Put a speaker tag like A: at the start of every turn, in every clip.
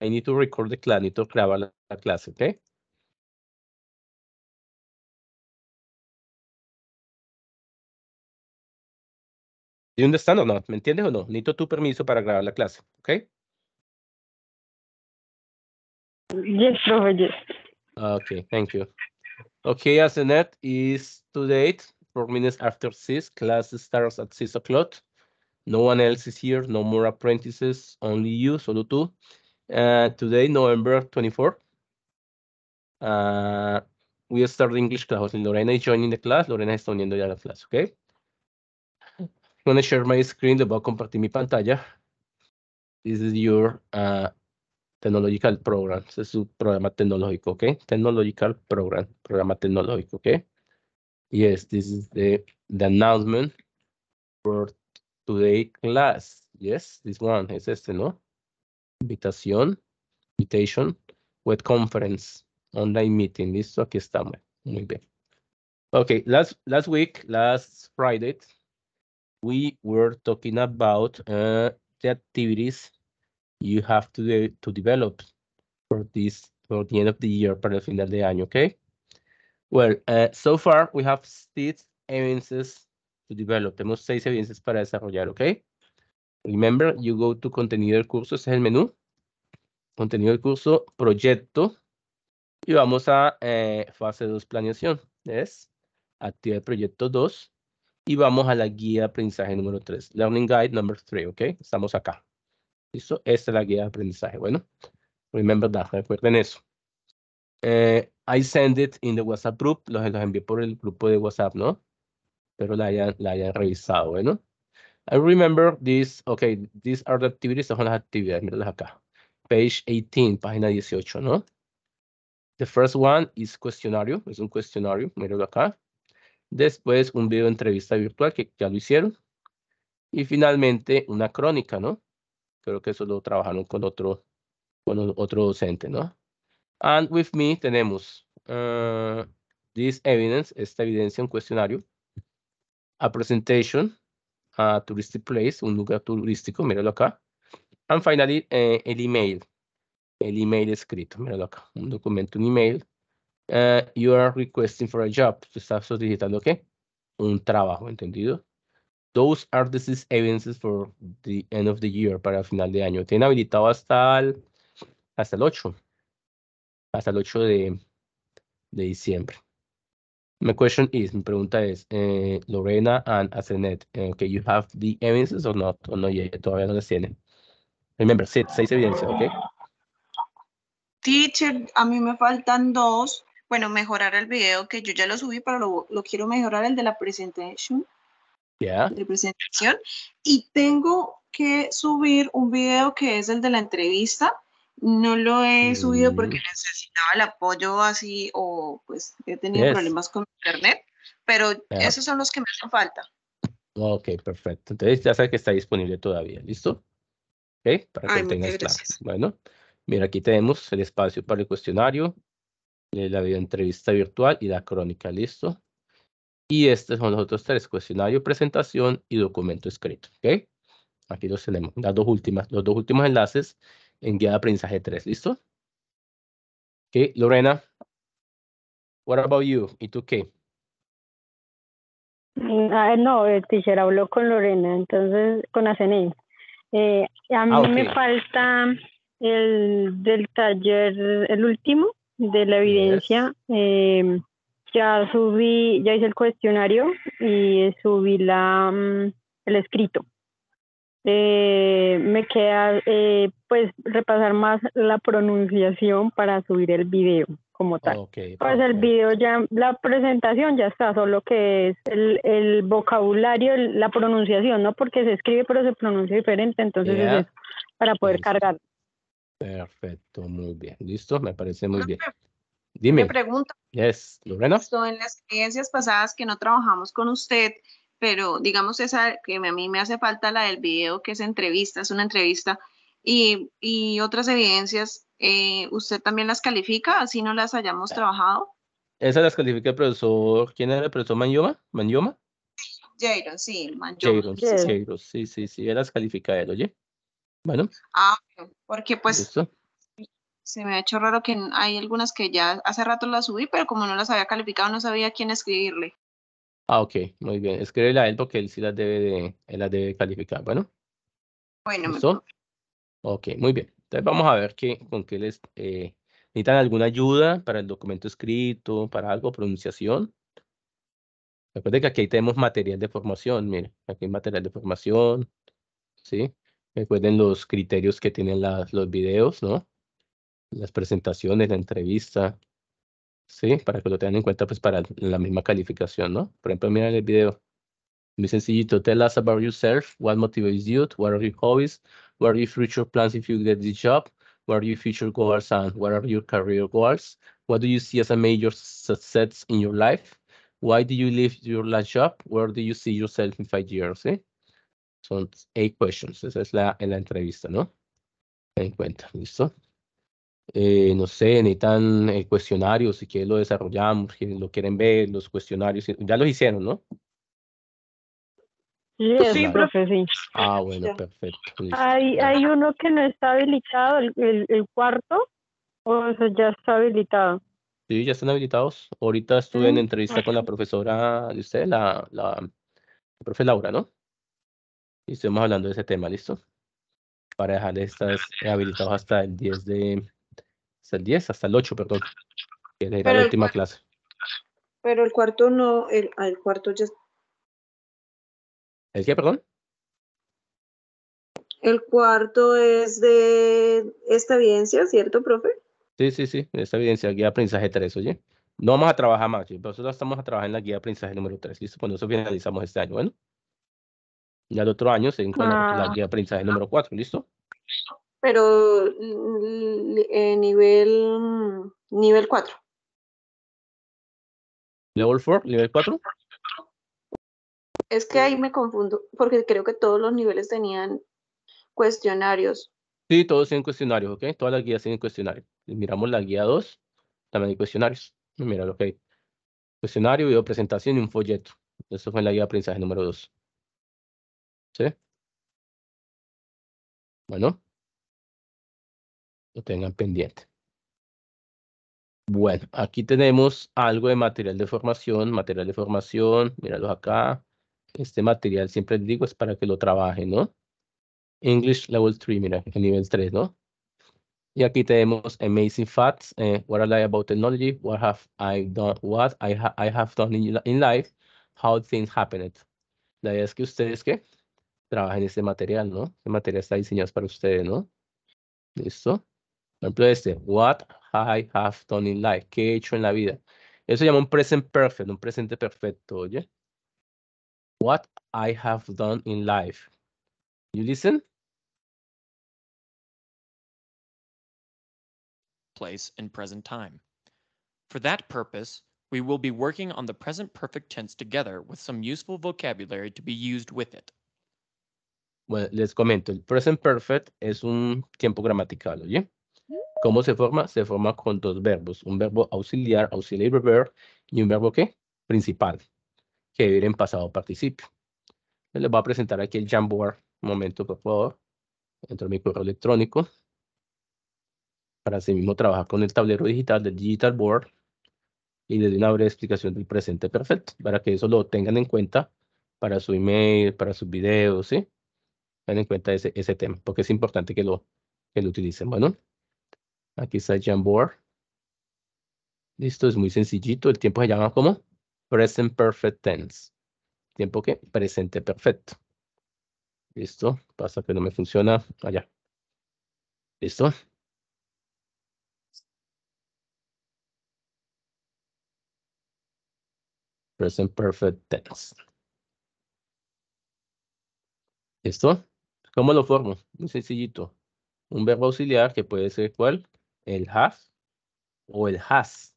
A: I need to record the class, I need to grab a, a class, okay? Do you understand or not? ¿Me entiendes o no? Necesito tu permiso para grabar la clase, ¿ok? Yes, profe, yes.
B: Okay, thank you. Okay, as the net is to date, four minutes after six, class starts at six o'clock. No one else is here, no more apprentices, only you, solo tú. Uh, today, November 24. Uh, we start the English class. Lorena is joining the class. Lorena is joining the class. okay? I'm gonna share my screen. Le voy a compartir mi pantalla. This is your uh, technological program. This es su programa tecnológico, okay? Technological program, programa tecnológico, okay? Yes, this is the, the announcement for today class. Yes, this one es este, ¿no? invitación, invitation, web conference, online meeting. Listo, aquí estamos. Muy bien. Okay, last, last week, last Friday, we were talking about uh, the activities you have to, de to develop for this, for the end of the year, para el final de año, okay? Well, uh, so far we have six evidences to develop. Tenemos seis evidencias para desarrollar, okay? Remember, you go to contenido del curso, Ese es el menú. Contenido del curso, proyecto. Y vamos a eh, fase 2, planeación. Es el proyecto 2. Y vamos a la guía de aprendizaje número 3. Learning Guide number 3, ¿ok? Estamos acá. ¿Listo? Esta es la guía de aprendizaje. Bueno, remember that, recuerden eso. Eh, I send it in the WhatsApp group. Los, los envié por el grupo de WhatsApp, ¿no? Pero la hayan, la hayan revisado, bueno. I remember this, ok, these are the activities, estas son las actividades, míralas acá. Page 18, página 18, ¿no? The first one is cuestionario, es un cuestionario, míralo acá. Después un video de entrevista virtual que ya lo hicieron. Y finalmente una crónica, ¿no? Creo que eso lo trabajaron con otro, con otro docente, ¿no? And with me tenemos uh, this evidence, esta evidencia, un cuestionario. A presentation, a touristic place, un lugar turístico, míralo acá. And finally, eh, el email, el email escrito, míralo acá, un documento, un email. Eh, you are requesting for a job, tú estás solicitando, ¿qué? Un trabajo, ¿entendido? Those are the evidences for the end of the year, para el final de año. Tienen habilitado hasta el, hasta el 8, hasta el 8 de diciembre mi pregunta es, eh, Lorena y Asenet, eh, las you have the or not? O no todavía no las tienen. Remember, seis evidencias, okay?
A: Teacher, a mí me faltan dos. Bueno, mejorar el video que yo ya lo subí, pero lo, quiero mejorar el de la presentación. Yeah. De presentación. Y tengo que subir un video que es el de la entrevista no lo he subido porque mm. necesitaba el apoyo así o pues he tenido problemas con internet, pero esos son los que me hacen falta.
B: Ok, perfecto. Entonces ya sabes que está disponible todavía, ¿listo? Ok, para que tengas claro. Bueno, mira, aquí tenemos el espacio para el cuestionario, eh, la entrevista virtual y la crónica, ¿listo? Y estos son los otros tres, cuestionario, presentación y documento escrito, ¿ok? Aquí los tenemos, las dos últimas, los dos últimos enlaces en guía de aprendizaje 3. ¿Listo? Ok, Lorena. What about you? ¿Y tú qué?
A: Mm, ah, no, el teacher habló con Lorena, entonces con Asenei. Eh, a mí ah, me falta el del taller, el último de la evidencia. Em, ya subí, ya hice el cuestionario y subí la, mm, el escrito. Eh, me queda eh, pues repasar más la pronunciación para subir el video como tal. pues el video ya, la presentación ya está, solo que es el, vocabulario, la pronunciación, ¿no? Porque se escribe pero se pronuncia diferente, entonces es para poder cargar.
B: Perfecto, muy bien. Listo, me parece muy bien. Dime. Me pregunta. Yes, Lorena.
A: En las experiencias pasadas que no trabajamos con usted, pero digamos esa que a mí me hace falta la del video, que es entrevista, es una entrevista, y, y otras evidencias, eh, ¿usted también las califica, así no las hayamos trabajado?
B: esa las califica el profesor, ¿quién era el profesor Manioma? ¿Manioma?
A: sí, Manjoma. Jairon,
B: sí, sí, sí, él las califica él, oye. Bueno. Ah, porque pues...
A: se me ha hecho raro que hay algunas que ya hace rato las subí, pero como no las había calificado, no sabía quién escribirle.
B: Ah, ok, muy bien. Escríbela a él porque él sí las debe de, él debe calificar. Bueno. Bueno. Ok, muy bien. Entonces vamos a ver qué, con qué les eh, necesitan alguna ayuda para el documento escrito, para algo, pronunciación. Recuerden que aquí tenemos material de formación, miren, aquí hay material de formación, ¿sí? Recuerden los criterios que tienen las, los videos, ¿no? Las presentaciones, la entrevista, ¿sí? Para que lo tengan en cuenta, pues, para la misma calificación, ¿no? Por ejemplo, miren el video. Muy sencillito. Tell us about yourself. What motivates you? What are your hobbies? What are your future plans if you get this job? What are your future goals and what are your career goals? What do you see as a major success in your life? Why do you leave your last job? Where do you see yourself in five years? Son eight questions. Esa es la, en la entrevista, ¿no? Ten en cuenta, ¿listo? Eh, no sé, necesitan el cuestionario, si quieren lo desarrollamos, si lo quieren ver, los cuestionarios, ya los hicieron, ¿no?
A: Sí, pues sí, profe, sí.
B: Ah, bueno, perfecto.
A: Hay, hay uno que no está habilitado, el, cuarto, o ya está habilitado.
B: Sí, ya están habilitados. Ahorita estuve en mm, entrevista con la profesora de usted, la, la, profe Laura, ¿no? Y estuvimos hablando de ese tema, ¿listo? Para dejarles estas habilitados hasta el 10 de, hasta el 10, hasta el 8, perdón, era pero la última clase.
A: Pero el cuarto no, el, cuarto ya... ¿El qué, perdón? El cuarto es de esta evidencia, ¿cierto, profe?
B: Sí, sí, sí, esta evidencia, guía de aprendizaje 3, oye. No vamos a trabajar más, pero nosotros estamos a trabajar en la guía de aprendizaje número 3, ¿listo? Cuando eso finalizamos este año, bueno. Ya el otro año se encuentra la ah. guía de aprendizaje número 4, ¿listo?
A: pero eh, nivel, nivel 4.
B: ¿Level 4? ¿Nivel 4?
A: Es que ahí me confundo, porque creo que todos los niveles tenían cuestionarios.
B: Sí, todos tienen cuestionarios, ¿ok? Todas las guías tienen cuestionarios. Miramos la guía 2, también hay cuestionarios. Mira lo que hay. Cuestionario, video presentación y un folleto. Eso fue en la guía de
A: aprendizaje número 2. ¿Sí? Bueno lo tengan pendiente. Bueno,
B: aquí tenemos algo de material de formación, material de formación, míralos acá. Este material siempre les digo es para que lo trabajen, ¿no? English Level 3, mira, el nivel 3, ¿no? Y aquí tenemos amazing facts, eh, what I like about technology, what have I done, what I, have done in, life, how things happened. La idea es que ustedes, que Trabajen este material, ¿no? Este material está diseñado para ustedes, ¿no? ¿Listo? ejemplo, este, what I have done in life, ¿qué he hecho en la vida? Eso se llama un present perfect, un presente perfecto, oye. What I have done in life. You listen?
A: Place in present time. For that purpose, we will be working on the present perfect tense together with some useful
B: vocabulary to be used with it. Bueno, les comento, el present perfect es un tiempo gramatical, ¿oye? ¿Cómo se forma? Se forma con dos verbos, un verbo auxiliar, auxiliary verb, y un verbo ¿qué? Principal, que ir en pasado participio. Les voy a presentar aquí el Jamboard. Un momento, por favor. Entro de mi correo electrónico. Para así mismo trabajar con el tablero digital del Digital Board. Y les doy una breve explicación del presente perfecto. Para que eso lo tengan en cuenta para su email, para sus videos, ¿sí? Tengan en cuenta ese, ese tema, porque es importante que lo, que lo utilicen. Bueno. Aquí está Jamboard. Listo, es muy sencillito. El tiempo se llama como present perfect tense. Tiempo que presente perfecto. Listo, pasa que no me funciona allá. Listo. Present perfect tense. ¿Listo? ¿Cómo lo formo? Muy sencillito. Un verbo auxiliar que puede ser cuál? el has o el has,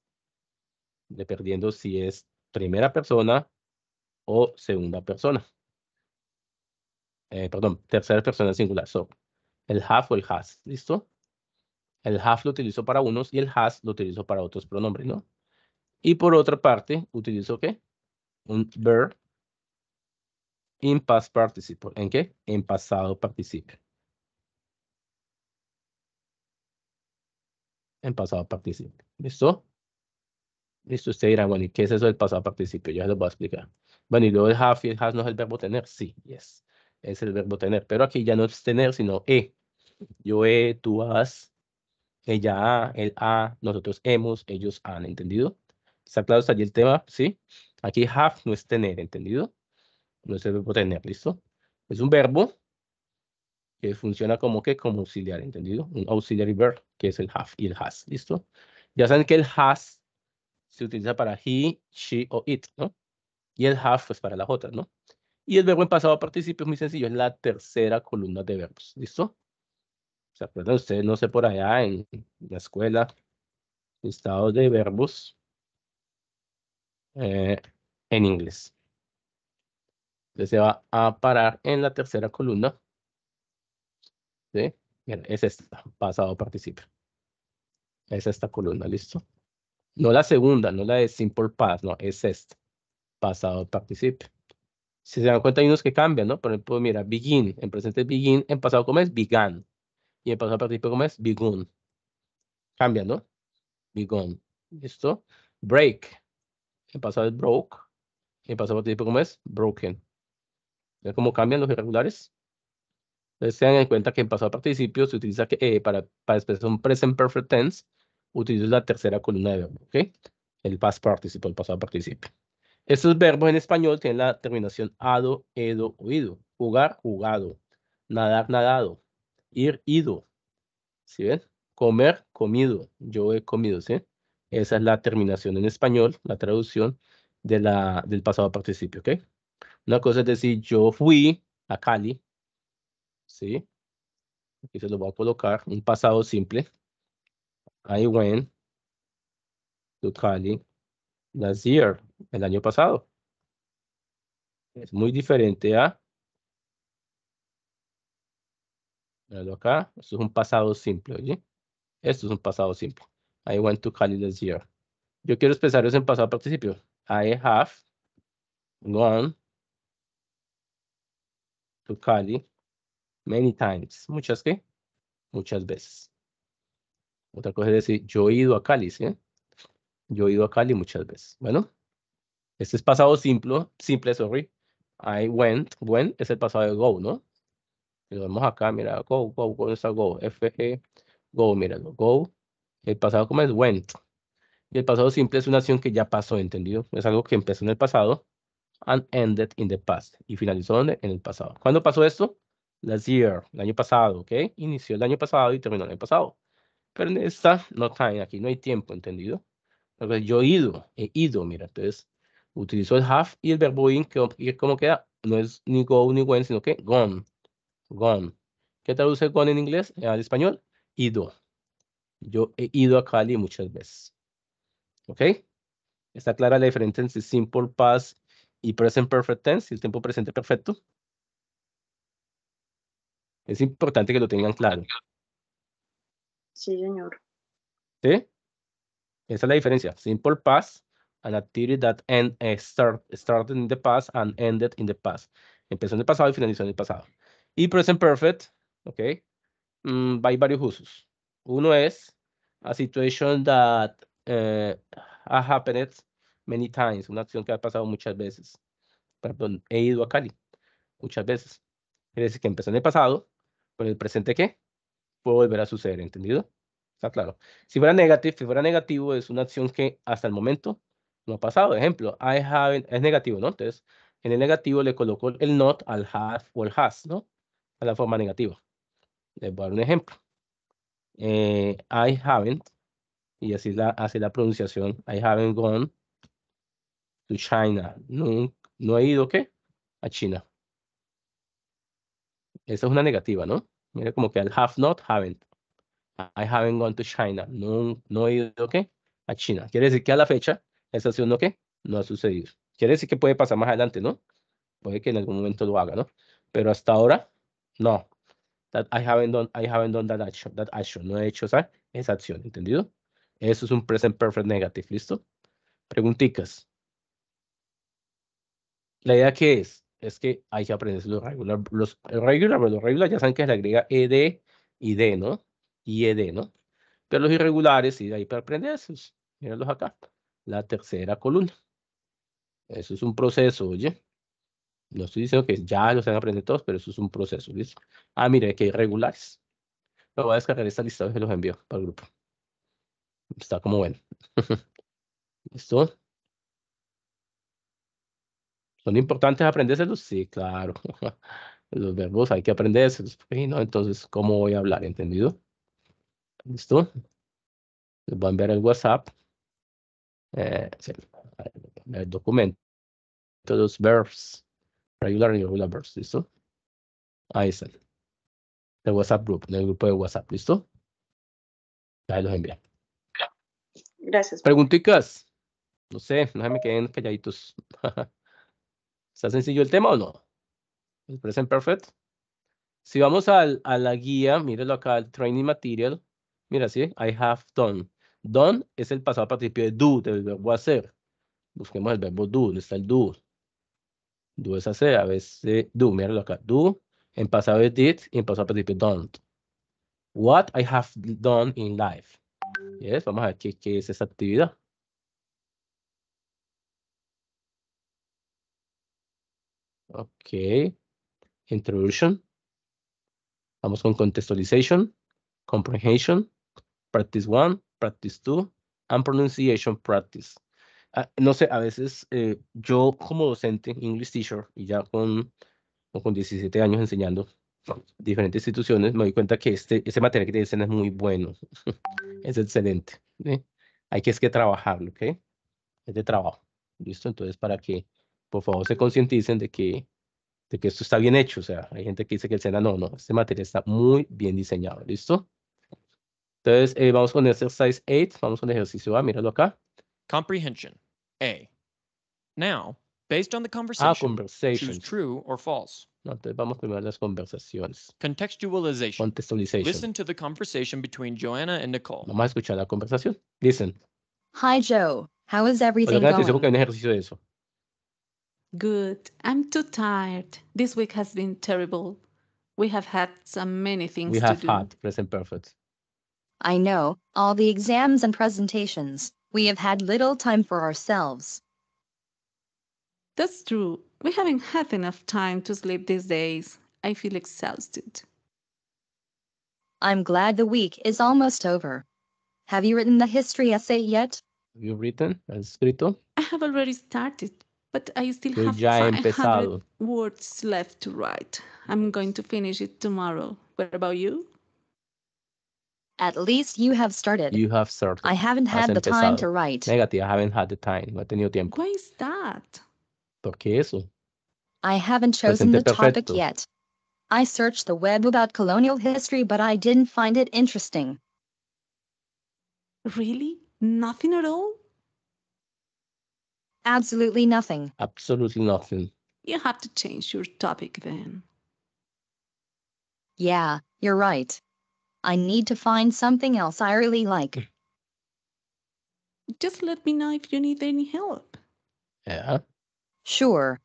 B: dependiendo si es primera persona o segunda persona. Eh, perdón, tercera persona singular. So, el have o el has, ¿listo? El have lo utilizo para unos y el has lo utilizo para otros pronombres, ¿no? Y por otra parte, utilizo ¿qué? Un verb in past participle. ¿En qué? En pasado participio. en pasado participio. ¿Listo? Listo, ustedes dirán, bueno, ¿y qué es eso del pasado participio? Ya lo voy a explicar. Bueno, y luego el have y el has no es el verbo tener. Sí, yes, es el verbo tener. Pero aquí ya no es tener, sino e. Yo he, tú has, ella ha, él ha, nosotros hemos, ellos han, ¿entendido? ¿Está claro Está allí el tema? Sí. Aquí have no es tener, ¿entendido? No es el verbo tener, ¿listo? Es un verbo que funciona como que como auxiliar, ¿entendido? Un auxiliary verb, que es el have y el has, ¿listo? Ya saben que el has se utiliza para he, she o it, ¿no? Y el have, pues para las otras, ¿no? Y el verbo en pasado participio es muy sencillo, es la tercera columna de verbos, ¿listo? ¿Se acuerdan ustedes? No sé, por allá en la escuela, estado de verbos eh, en inglés. Entonces se va a parar en la tercera columna ¿sí? es esta, pasado participio. Es esta columna, ¿listo? No la segunda, no la de simple past, no, es esta, pasado participio. Si se dan cuenta, hay unos que cambian, ¿no? Por ejemplo, mira, begin, en presente begin, en pasado como es began, y en pasado participio como es begun. Cambia, ¿no? Begun, ¿listo? Break, en pasado es broke, en pasado participio como es broken. ya cómo cambian los irregulares? Entonces tengan en cuenta que en pasado participio se utiliza que, eh, para, para expresar un present perfect tense, utiliza la tercera columna de verbo, ¿ok? El past participio, el pasado participio. Estos verbos en español tienen la terminación ado, edo, oído. Jugar, jugado. Nadar, nadado. Ir, ido. ¿Sí ven? Comer, comido. Yo he comido, ¿sí? Esa es la terminación en español, la traducción de la, del pasado participio, ¿ok? Una cosa es decir, yo fui a Cali, ¿sí? Aquí se lo voy a colocar, un pasado simple. I went to Cali last year, el año pasado. Es muy diferente a... Míralo acá, esto es un pasado simple, Esto es un pasado simple. I went to Cali last year. Yo quiero expresar eso en pasado participio. I have gone to Cali Many times. ¿Muchas qué? Muchas veces. Otra cosa es decir, yo he ido a Cali, Yo he ido a Cali muchas veces. Bueno, este es pasado simple, simple, sorry. I went, went es el pasado de go, ¿no? lo vemos acá, mira, go, go, go, está go, F, G, go, mira, go. El pasado como es went. Y el pasado simple es una acción que ya pasó, ¿entendido? Es algo que empezó en el pasado and ended in the past. Y finalizó en el pasado. ¿Cuándo pasó esto? last year, el año pasado, ¿ok? Inició el año pasado y terminó el año pasado. Pero en esta no time, aquí no hay tiempo, ¿entendido? Entonces, yo he ido, he ido, mira, entonces utilizo el have y el verbo in, que como queda, no es ni go ni when, sino que gone, gone. ¿Qué traduce gone en inglés? Eh, al español, ido. Yo he ido a Cali muchas veces. ¿Ok? Está clara la diferencia entre simple past y present perfect tense, el tiempo presente perfecto. Es importante que lo tengan claro.
A: Sí, señor.
B: ¿Sí? Esa es la diferencia. Simple past, an activity that end, eh, started in the past and ended in the past. Empezó en el pasado y finalizó en el pasado. Y present perfect, ¿ok? Mm, hay varios usos. Uno es a situation that eh, has happened many times. Una acción que ha pasado muchas veces. Perdón, he ido a Cali muchas veces. Quiere decir que empezó en el pasado, con el presente qué? puede volver a suceder, ¿entendido? Está claro. Si fuera negativo, si fuera negativo es una acción que hasta el momento no ha pasado. Ejemplo, I haven't es negativo, ¿no? Entonces, en el negativo le coloco el not al have o el has, ¿no? A la forma negativa. Les voy a dar un ejemplo. Eh, I haven't, y así la, la pronunciación, I haven't gone to China. No, no he ido, ¿qué? A China. Esa es una negativa, ¿no? Mira como que el have not, haven't. I haven't gone to China. No, no he ido, ¿qué? A China. Quiere decir que a la fecha, esa acción, ¿no qué? No ha sucedido. Quiere decir que puede pasar más adelante, ¿no? Puede que en algún momento lo haga, ¿no? Pero hasta ahora, no. I haven't done, I haven't done that action. That action. No he hecho esa esa acción, ¿entendido? Eso es un present perfect negative, ¿listo? Pregunticas. La idea que es, es que hay que aprender los regulares. Los regulares los ya saben que es la griega ED y D, ¿no? Y ED, ¿no? Pero los irregulares, de ahí para aprender esos. acá. La tercera columna. Eso es un proceso, oye. No estoy diciendo que ya los han aprendido todos, pero eso es un proceso, ¿listo? Ah, mire, que hay Lo voy a descargar esta lista y se los envío para el grupo. Está como bueno. ¿Listo? son importantes aprendérselos, sí, claro. Los verbos hay que aprendérselos, pues, ¿no? Entonces, ¿cómo voy a hablar? ¿Entendido? ¿Listo? Les van eh, a ver el WhatsApp. el documento. Todos Los verbs. Regular y regular verbs, ¿listo? Ahí están. El WhatsApp group, el grupo de WhatsApp, ¿listo? Ahí los envía. Gracias. Pregunticas. No sé, no se me queden calladitos. ¿Está sencillo el tema o no? El present perfect. Si vamos a la guía, mírenlo acá, el training material. Mira, sí, I have done. Done es el pasado participio de do, del verbo hacer. Busquemos el verbo do, ¿dónde está el do? Do es hacer, a veces do, míralo acá. Do, en pasado es did, en pasado participio don't. What I have done in life. Yes, vamos a ver qué, qué es esta actividad. Ok. Introduction. Vamos con contextualization, comprehension, practice one, practice two, and pronunciation practice. Ah, no sé, a veces eh, yo como docente, English teacher, y ya con, con 17 años enseñando diferentes instituciones, me doy cuenta que este, material que te dicen es muy bueno, es excelente. Hay que, es que trabajarlo, ¿ok? Es de trabajo. ¿Listo? Entonces, para qué? por favor se concienticen de que, de que esto está bien hecho. O sea, hay gente que dice que el SENA no, no, este material está muy bien diseñado, ¿listo? Entonces, eh, vamos con el exercise 8, vamos con el ejercicio A, míralo acá.
A: Comprehension, A. Now, based on the ah, conversation, ah, choose
B: true or false. entonces vamos primero a las conversaciones. Contextualization. Contextualization. Listen to the conversation between Joanna and Nicole. Vamos a escuchar la conversación. Listen.
C: Hi Joe, how is everything Hola, going? Dijo
B: que hay un ejercicio de eso.
C: Good. I'm too tired. This week has been terrible. We have had so many things We to have do. had
B: present perfect.
C: I know, all the exams and presentations, we have had little time for ourselves. That's true. We haven't had enough time to sleep these days. I feel exhausted. I'm glad the week is almost over. Have you written the history essay yet?
B: Have you written? Has escrito?
C: I have already started, but I still have ya 500 words left to write. I'm going to finish it tomorrow. What about you? At least you have started.
B: You have started. I haven't had the time to write. Negative, I haven't had the time. No he tenido tiempo.
C: Why is that?
B: ¿Por qué eso?
C: I haven't chosen the topic yet. I searched the web about colonial history, but I didn't find it interesting. Really? Nothing at all? Absolutely nothing.
B: Absolutely nothing.
C: You have to change your topic then. Yeah, you're right. I need to find something else I really like. Just let me know if you need any help. Yeah. Sure.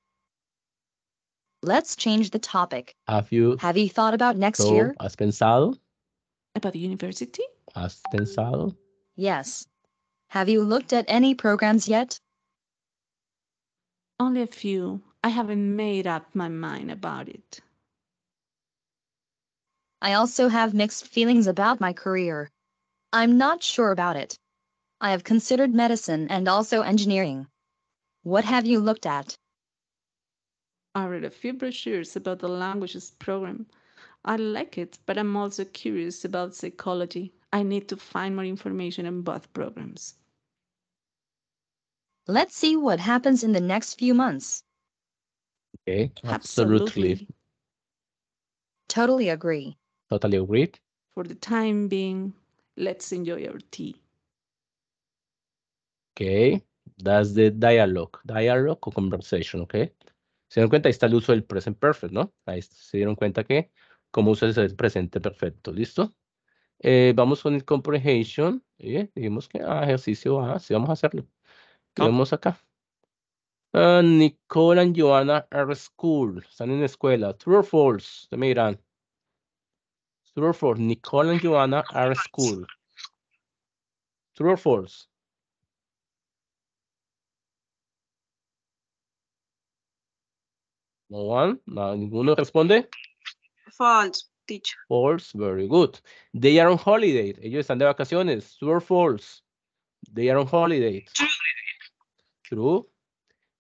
C: Let's change the topic. Have you Have you thought about next so, year?
B: ¿Has pensado?
C: About the university?
B: ¿Has pensado?
C: Yes. Have you looked at any programs yet? Only a few. I haven't made up my mind about it. I also have mixed feelings about my career. I'm not sure about it. I have considered medicine and also engineering. What have you looked at? I read a few brochures about the languages program. I like it, but I'm also curious about psychology. I need to find more information on both programs. Let's see what happens in the next few months.
B: Okay, absolutely.
C: Totally agree.
B: Totally agreed.
C: For the time being, let's enjoy our tea.
B: Okay, that's the dialogue. Dialogue o conversation, okay. Se dieron cuenta, ahí está el uso del present perfect, ¿no? Ahí se dieron cuenta que cómo usas el presente perfecto, ¿listo? Eh, vamos con el comprehension. ¿sí? Dijimos que ah, ejercicio A, sí vamos a hacerlo. Qué vemos acá. Ah, Nicole and Joanna are school. Están en escuela. True or false? ¿también? True or false? Nicole and Joanna are school. True or false? No one? ninguno responde.
A: False, teacher.
B: False, very good. They are on holiday. Ellos están de vacaciones. True or false? They are on holiday.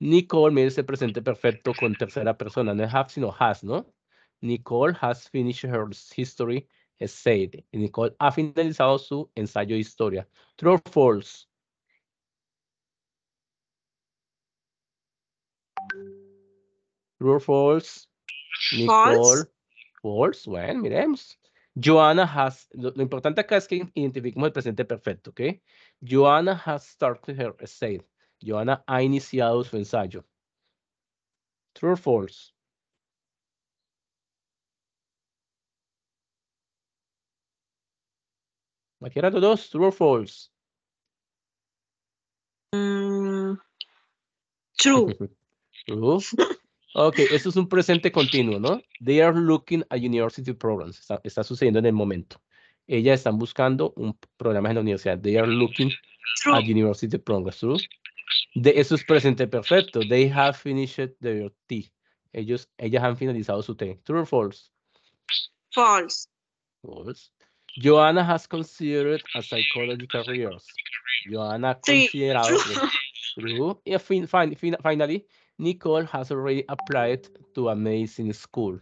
B: Nicole, mire ese presente perfecto con tercera persona, no es have, sino has, ¿no? Nicole has finished her history essay. Nicole ha finalizado su ensayo de historia. True or false? True or false? Nicole. False. Bueno, miremos. Joanna has, lo, lo, importante acá es que identifiquemos el presente perfecto, ¿ok? Joanna has started her essay. Joana ha iniciado su ensayo. True or false? ¿Aquí de los dos, true or false. Mm, true. true. Ok, eso es un presente continuo, ¿no? They are looking at university programs. Está, sucediendo en el momento. Ellas están buscando un programa en la universidad. They are looking at university programs. True de, eso es presente perfecto. They have finished their tea. Ellos, ellas han finalizado su té. True or false? False. False. Joanna has considered a psychology career. Joanna considera... considerado. True. finally, Nicole has already applied to a medicine school.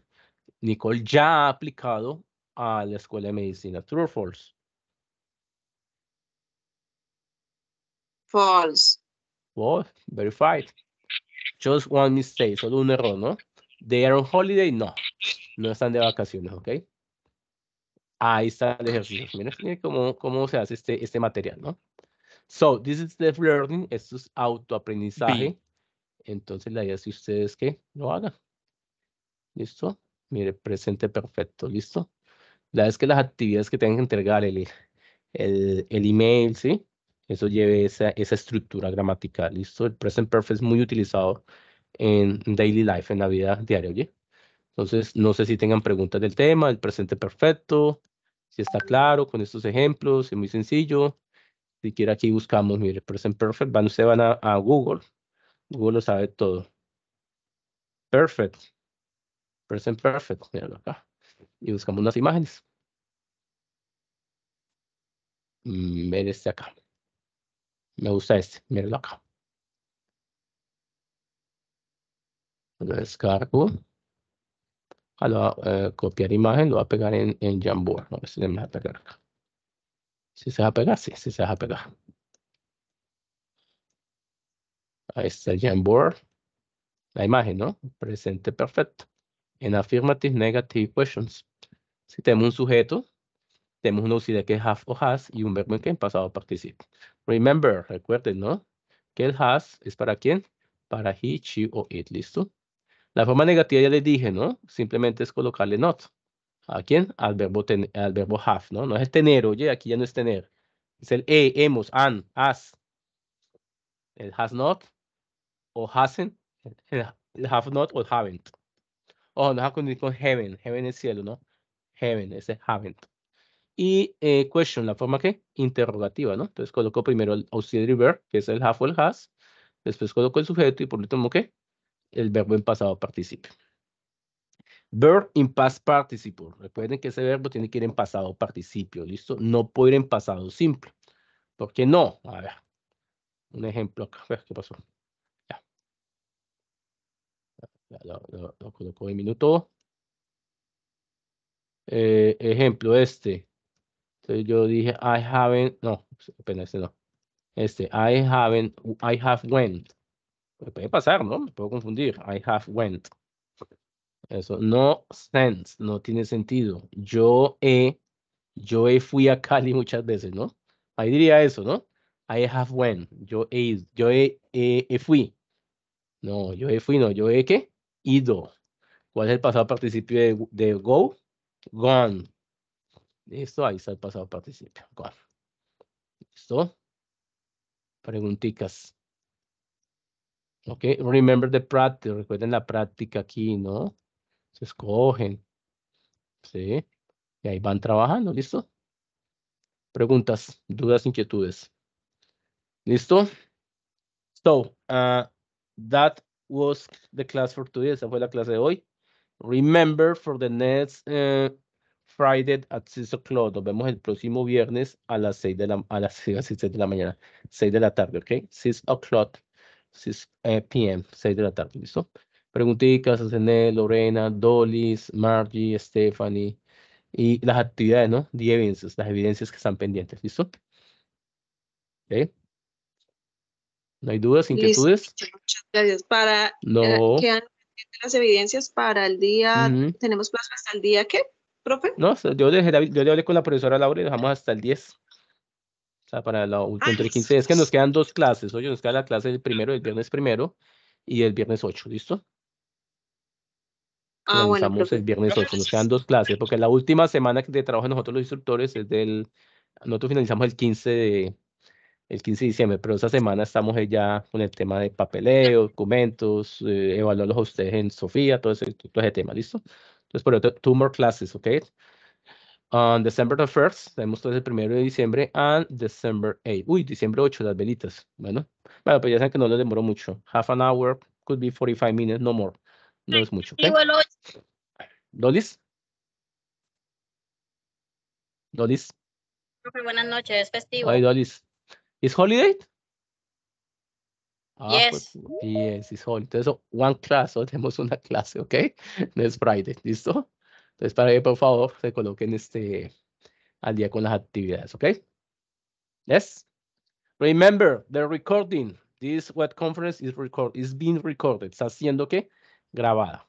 B: Nicole ya ha aplicado a la escuela de medicina. True or false?
A: False.
B: Well, verified. Just one mistake, solo un error, ¿no? They are on holiday, no. No están de vacaciones, ¿ok? Ahí está el ejercicio. Miren, cómo, cómo, se hace este, este material, ¿no? So, this is the learning Esto es autoaprendizaje. Entonces, la idea es que ustedes que lo hagan. ¿Listo? Mire, presente perfecto. ¿Listo? La idea es que las actividades que tengan que entregar, el, el email, ¿sí? eso lleve esa, esa estructura gramatical, ¿listo? El present perfect es muy utilizado en daily life, en la vida diaria, ¿oye? Entonces, no sé si tengan preguntas del tema, el presente perfecto, si está claro con estos ejemplos, es muy sencillo. Si quieren aquí buscamos, mire, present perfect, van, ustedes van a, Google, Google lo sabe todo. Perfect, present perfect, míralo acá. Y buscamos unas imágenes. miren mm, este acá. Me gusta este, mírenlo acá. Lo descargo. Ah, eh, copiar imagen, lo voy a pegar en, en Jamboard. No, me va a pegar acá. Si se va a pegar, sí, si se va a pegar. Ahí está Jamboard. La imagen, ¿no? Presente perfecto. En affirmative negative questions. Si tenemos un sujeto, tenemos una auxiliar que es have o has y un verbo en que en pasado participe. Remember, recuerden, ¿no? Que el has es para quién? Para he, she o it, ¿listo? La forma negativa ya les dije, ¿no? Simplemente es colocarle not. ¿A quién? Al verbo, verbo have, ¿no? No es tener, oye, aquí ya no es tener. Es el e, hemos, an, has. El has not o hasn't. El have not o haven't. Oh, no es con, con heaven. Heaven es cielo, ¿no? Heaven, ese haven't. Y eh, question, la forma que interrogativa, ¿no? Entonces coloco primero el auxiliary verb, que es el have o el has. Después coloco el sujeto y por último, ¿qué? El verbo en pasado participio. Verb in past participle. Recuerden que ese verbo tiene que ir en pasado participio, ¿listo? No puede ir en pasado simple. ¿Por qué no? A ver. Un ejemplo acá. A ver qué pasó. Ya. lo, colocó coloco en minuto. Eh, ejemplo este. Entonces yo dije, I haven't, no, apenas este no. Este, I haven't, I have went. Pues, puede pasar, ¿no? Me puedo confundir. I have went. Eso, no sense, no tiene sentido. Yo he, yo he fui a Cali muchas veces, ¿no? Ahí diría eso, ¿no? I have went, yo he, yo he, he, fui. No, yo he fui, no, yo he qué? Ido. ¿Cuál es el pasado participio de go? Gone. Listo, ahí está el pasado participio. ¿Listo? Pregunticas. Ok, remember the practice, recuerden la práctica aquí, ¿no? Se escogen. Sí, y ahí van trabajando, ¿listo? Preguntas, dudas, inquietudes. ¿Listo? So, uh, that was the class for today. Esa fue la clase de hoy. Remember for the next uh, Friday at 6 o'clock. Nos vemos el próximo viernes a las 6 de la, a las 6 de la mañana, 6 de la tarde, ¿ok? 6 o'clock, 6 p.m., 6 de la tarde, ¿listo? Preguntitas, Asené, Lorena, Dolis, Margie, Stephanie y las actividades, ¿no? The evidences, las evidencias que están pendientes, ¿listo? ¿Ok? ¿No hay dudas, inquietudes?
A: muchas gracias. Para, han eh, Quedan las evidencias para el día, tenemos plazo hasta el día, ¿qué? profe?
B: No, yo, yo le hablé con la profesora Laura y dejamos hasta el 10. O sea, para la, el 15. Es que nos quedan dos clases. Oye, nos queda la clase del primero, el viernes primero y el viernes 8, ¿listo? Ah, bueno, el viernes 8. Nos quedan dos clases, porque la última semana de trabajo de nosotros los instructores es del. Nosotros finalizamos el 15 de, el 15 de diciembre, pero esa semana estamos ya con el tema de papeleo, documentos, eh, evaluarlos ustedes en Sofía, todo ese, todo ese tema, ¿listo? Entonces, por ejemplo, two more classes, okay? On December the 1st, tenemos todo el 1 de diciembre, and December 8. Uy, diciembre 8, las velitas. Bueno, bueno pues ya saben que no les demoró mucho. Half an hour, could be 45 minutes, no more. No es mucho, okay? ¿Dolis? ¿Dolis?
A: buenas noches, es festivo. Ay,
B: Dolis. ¿Es holiday? Ah, pues, yes. yes, it's all. Entonces, one class, Hoy tenemos una clase, ¿ok? Next Friday, ¿listo? Entonces, para que por favor se coloquen este, al día con las actividades, ¿ok? Yes. Remember, the recording. This web conference is, record, is being recorded. Está siendo, ¿qué? Grabada.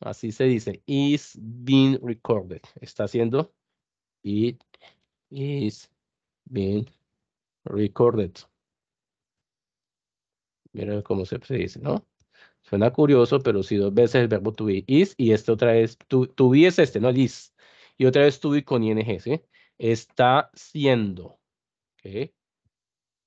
B: Así se dice. Is being recorded. Está siendo. It is being recorded. Miren cómo se, dice, ¿no? Suena curioso, pero si dos veces el verbo to be is y este otra vez to, be es este, no el is. Y otra vez to be con ing, ¿sí? Está siendo. ¿Ok?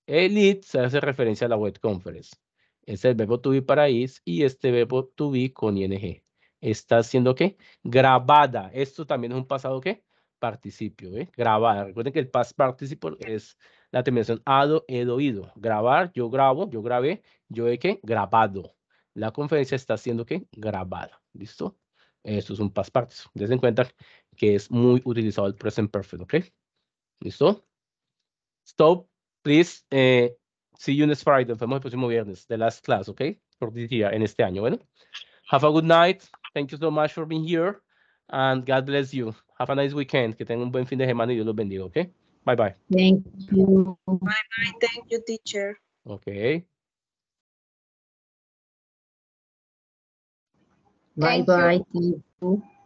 B: El it se hace referencia a la web conference. Este es el verbo to be para is y este verbo to be con ing. Está siendo ¿qué? Grabada. Esto también es un pasado ¿qué? Participio, ¿eh? Grabada. Recuerden que el past participle es la terminación ado, he ido. Grabar, yo grabo, yo grabé, yo he que grabado. La conferencia está siendo que grabada. ¿Listo? Esto es un past partes. en cuenta que es muy utilizado el present perfect, ¿ok? ¿Listo? Stop, please. Eh, see you next Friday. el próximo viernes. The last class, ¿ok? Por día en este año, bueno. Have a good night. Thank you so much for being here. And God bless you. Have a nice weekend. Que tengan un buen fin de semana y Dios los bendiga, ¿ok? Bye-bye.
A: Thank you. Bye-bye. Thank you, teacher. Okay. Bye-bye. Thank you.